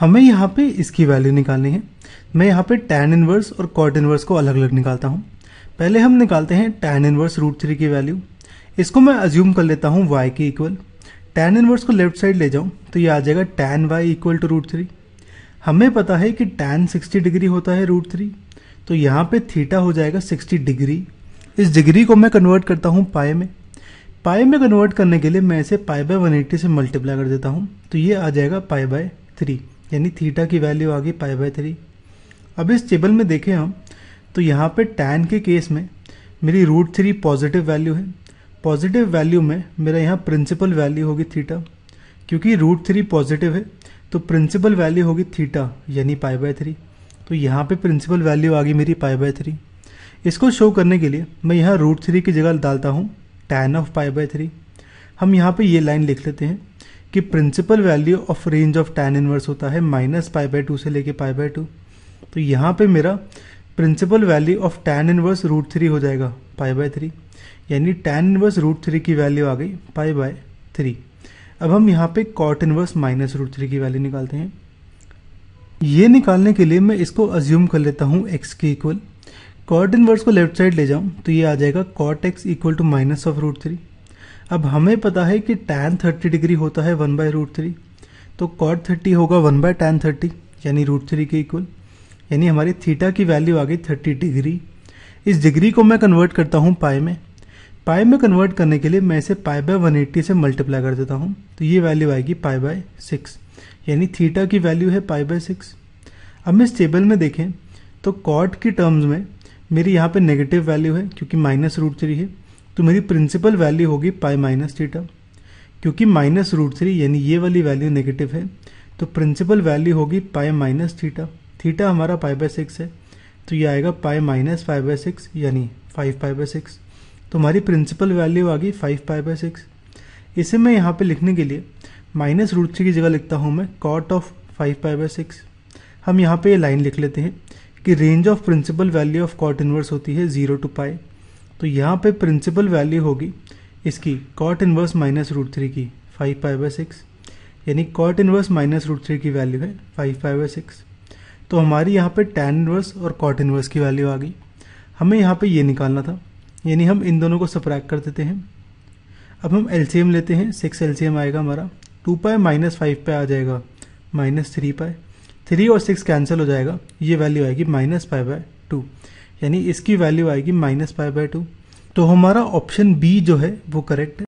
हमें यहाँ पे इसकी वैल्यू निकालनी है मैं यहाँ पे tan इनवर्स और cot इनवर्स को अलग अलग निकालता हूँ पहले हम निकालते हैं tan इनवर्स रूट थ्री की वैल्यू इसको मैं अज्यूम कर लेता हूँ y के इक्वल tan इनवर्स को लेफ्ट साइड ले जाऊँ तो ये आ जाएगा tan y equal to root three हमें पता है कि tan 60 डिग्री होता है रूट थ्री तो यहाँ पे थीटा हो जाएगा 60 डिग्री इस डिग्री को मैं कन्वर्ट करता हूँ पाए में पाए में कन्वर्ट करने के लिए मैं इसे पाए बाय एट्टी से मल्टीप्लाई कर देता हूँ तो ये आ जाएगा पाए बाय थ्री यानी थीटा की वैल्यू आ गई पाई बाई थ्री अब इस टेबल में देखें हम तो यहाँ पे टैन के केस में मेरी रूट थ्री पॉजिटिव वैल्यू है पॉजिटिव वैल्यू में मेरा यहाँ प्रिंसिपल वैल्यू होगी थीटा क्योंकि रूट थ्री पॉजिटिव है तो प्रिंसिपल वैल्यू होगी थीटा यानी पाई बाय थ्री तो यहाँ पे प्रिंसिपल वैल्यू आ गई मेरी पाई बाय थ्री इसको शो करने के लिए मैं यहाँ रूट थ्री की जगह डालता हूँ tan of pi by three हम यहाँ पे ये लाइन लिख लेते हैं कि principal value of range of tan inverse होता है माइनस पाई बाय टू से लेके पाई बाय टू तो यहाँ पे मेरा principal value of tan inverse root three हो जाएगा पाई बाय थ्री यानी टैन इनवर्स रूट थ्री की वैल्यू आ गई पाई बाय थ्री अब हम यहाँ पे cot inverse minus root three की वैल्यू निकालते हैं ये निकालने के लिए मैं इसको अज्यूम कर लेता हूँ एक्स के इक्वल कॉट इनवर्स को लेफ्ट साइड ले जाऊँ तो ये आ जाएगा cot X equal to minus of root three अब हमें पता है कि टैन थर्टी डिग्री होता है वन बाय रूट थ्री तो कॉट थर्टी होगा वन बाय टेन थर्टी यानी रूट थ्री के इक्वल यानी हमारी थीटा की वैल्यू आ गई थर्टी डिग्री इस डिग्री को मैं कन्वर्ट करता हूँ पाए में पाए में कन्वर्ट करने के लिए मैं इसे पाए बाय वन एट्टी से मल्टीप्लाई कर देता हूँ तो ये वैल्यू आएगी पाए बाय सिक्स यानी थीटा की वैल्यू है पाए बाय सिक्स अब इस टेबल में देखें तो कॉट की टर्म्स में मेरी यहाँ पे नेगेटिव वैल्यू है क्योंकि माइनस रूट थ्री है तो मेरी प्रिंसिपल वैल्यू होगी पाई माइनस थीटा क्योंकि माइनस रूट थ्री यानी ये वाली वैल्यू नेगेटिव है तो प्रिंसिपल वैल्यू होगी पाई माइनस थीटा थीटा हमारा पाई बाय सिक्स है तो ये आएगा pi minus five by six यानी फाइव पाई बाय सिक्स तो हमारी प्रिंसिपल वैल्यू आ गई फाइव पाई बाय सिक्स इसे मैं यहाँ पे लिखने के लिए माइनस रूट थ्री की जगह लिखता हूँ मैं cot of five pi by six हम यहाँ पे ये लाइन लिख लेते हैं कि range of principal value of cot inverse होती है जीरो टू पाई तो यहाँ पे प्रिंसिपल वैल्यू होगी इसकी cot inverse minus root three की फाइव फाइव बाई सिक्स यानी cot inverse minus root three की वैल्यू है फाइव फाइव बाई सिक्स तो हमारी यहाँ पे टेन इनवर्स और कॉट इनवर्स की वैल्यू आ गई हमें यहाँ पे ये निकालना था यानी हम इन दोनों को सप्रैक कर देते हैं अब हम एल लेते हैं सिक्स एल आएगा हमारा टू पाए माइनस फाइव पे आ जाएगा माइनस थ्री पाए थ्री और सिक्स कैंसिल हो जाएगा ये वैल्यू आएगी माइनस फाइव बाय टू यानी इसकी वैल्यू आएगी माइनस फाइव बाई टू तो हमारा ऑप्शन बी जो है वो करेक्ट है